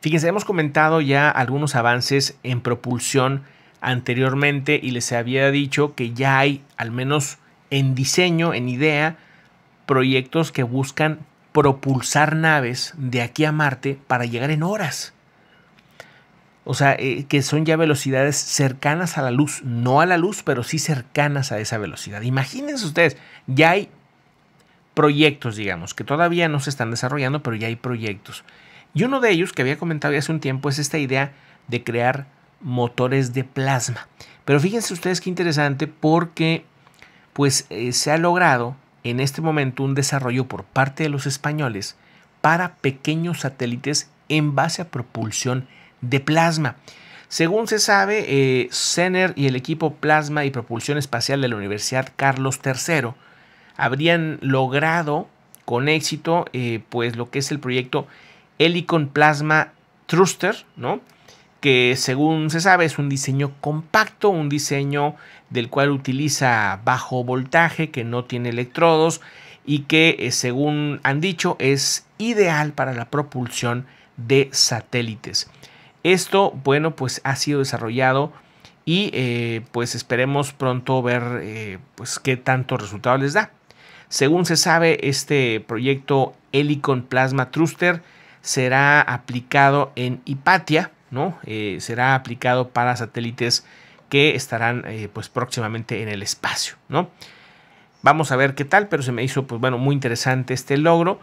Fíjense, hemos comentado ya algunos avances en propulsión anteriormente y les había dicho que ya hay, al menos en diseño, en idea, proyectos que buscan propulsar naves de aquí a Marte para llegar en horas. O sea, eh, que son ya velocidades cercanas a la luz, no a la luz, pero sí cercanas a esa velocidad. Imagínense ustedes, ya hay proyectos, digamos, que todavía no se están desarrollando, pero ya hay proyectos y uno de ellos que había comentado ya hace un tiempo es esta idea de crear motores de plasma. Pero fíjense ustedes qué interesante porque pues eh, se ha logrado en este momento un desarrollo por parte de los españoles para pequeños satélites en base a propulsión de plasma. Según se sabe, eh, y el equipo Plasma y Propulsión Espacial de la Universidad Carlos III habrían logrado con éxito eh, pues lo que es el proyecto Helicon Plasma Thruster, ¿no? que según se sabe es un diseño compacto, un diseño del cual utiliza bajo voltaje, que no tiene electrodos y que eh, según han dicho es ideal para la propulsión de satélites. Esto, bueno, pues ha sido desarrollado y eh, pues esperemos pronto ver eh, pues qué tanto resultado les da. Según se sabe, este proyecto Helicon Plasma Thruster será aplicado en Hipatia, ¿no? Eh, será aplicado para satélites que estarán eh, pues próximamente en el espacio, ¿no? Vamos a ver qué tal, pero se me hizo pues bueno muy interesante este logro.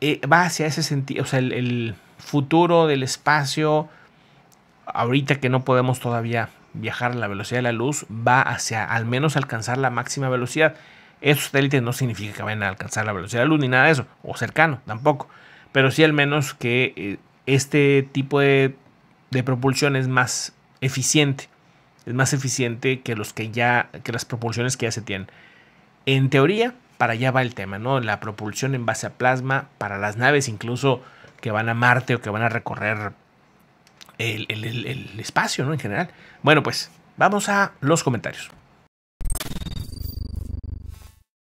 Eh, va hacia ese sentido, o sea, el, el, futuro del espacio, ahorita que no podemos todavía viajar a la velocidad de la luz, va hacia al menos alcanzar la máxima velocidad. Esos satélites no significa que vayan a alcanzar la velocidad de la luz ni nada de eso, o cercano tampoco pero sí al menos que eh, este tipo de, propulsión es más eficiente, es más eficiente que, los que, ya, que las propulsiones que ya se tienen. En teoría, para allá va el tema, ¿no? La propulsión en base a plasma para las naves incluso que van a Marte o que van a recorrer el, el espacio, ¿no? En general. Bueno, pues vamos a los comentarios.